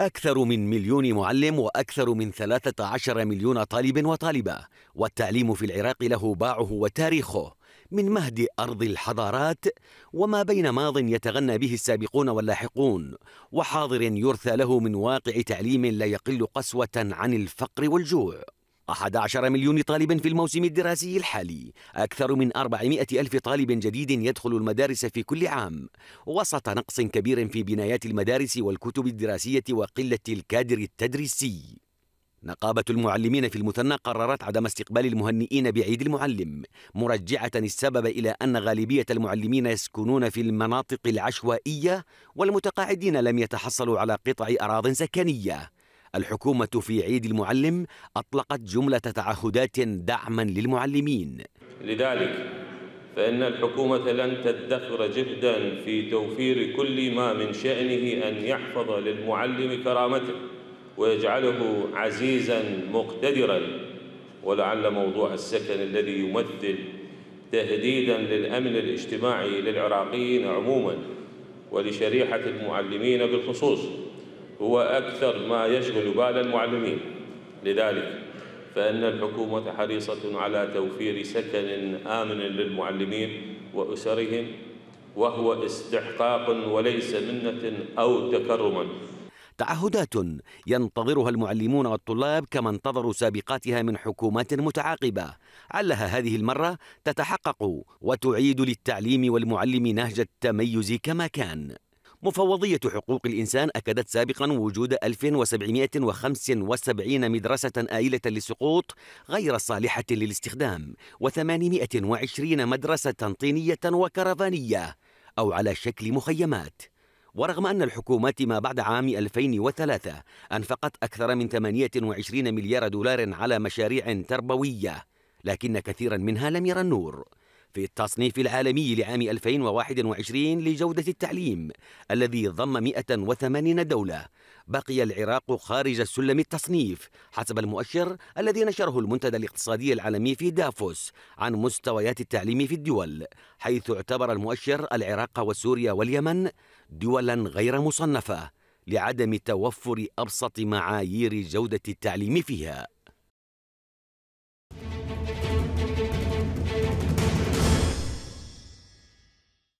أكثر من مليون معلم وأكثر من 13 مليون طالب وطالبة والتعليم في العراق له باعه وتاريخه من مهد أرض الحضارات وما بين ماض يتغنى به السابقون واللاحقون وحاضر يرثى له من واقع تعليم لا يقل قسوة عن الفقر والجوع 11 مليون طالب في الموسم الدراسي الحالي أكثر من 400 ألف طالب جديد يدخل المدارس في كل عام وسط نقص كبير في بنايات المدارس والكتب الدراسية وقلة الكادر التدريسي نقابة المعلمين في المثنى قررت عدم استقبال المهنئين بعيد المعلم مرجعة السبب إلى أن غالبية المعلمين يسكنون في المناطق العشوائية والمتقاعدين لم يتحصلوا على قطع أراض سكنية الحكومة في عيد المعلم أطلقت جملة تعهدات دعما للمعلمين لذلك فإن الحكومة لن تدخر جدا في توفير كل ما من شأنه أن يحفظ للمعلم كرامته ويجعله عزيزا مقتدرا ولعل موضوع السكن الذي يمثل تهديدا للأمن الاجتماعي للعراقيين عموما ولشريحة المعلمين بالخصوص هو أكثر ما يشغل بال المعلمين لذلك فإن الحكومة حريصة على توفير سكن آمن للمعلمين وأسرهم وهو استحقاق وليس منة أو تكرما تعهدات ينتظرها المعلمون والطلاب كما انتظروا سابقاتها من حكومات متعاقبة علها هذه المرة تتحقق وتعيد للتعليم والمعلم نهج التميز كما كان مفوضية حقوق الإنسان أكدت سابقا وجود 1775 مدرسة آيلة للسقوط غير صالحة للاستخدام و820 مدرسة طينية وكرفانية أو على شكل مخيمات ورغم أن الحكومات ما بعد عام 2003 أنفقت أكثر من 28 مليار دولار على مشاريع تربوية لكن كثيرا منها لم يرى النور في التصنيف العالمي لعام 2021 لجودة التعليم الذي ضم 180 دولة بقي العراق خارج سلم التصنيف حسب المؤشر الذي نشره المنتدى الاقتصادي العالمي في دافوس عن مستويات التعليم في الدول حيث اعتبر المؤشر العراق وسوريا واليمن دولا غير مصنفة لعدم توفر أبسط معايير جودة التعليم فيها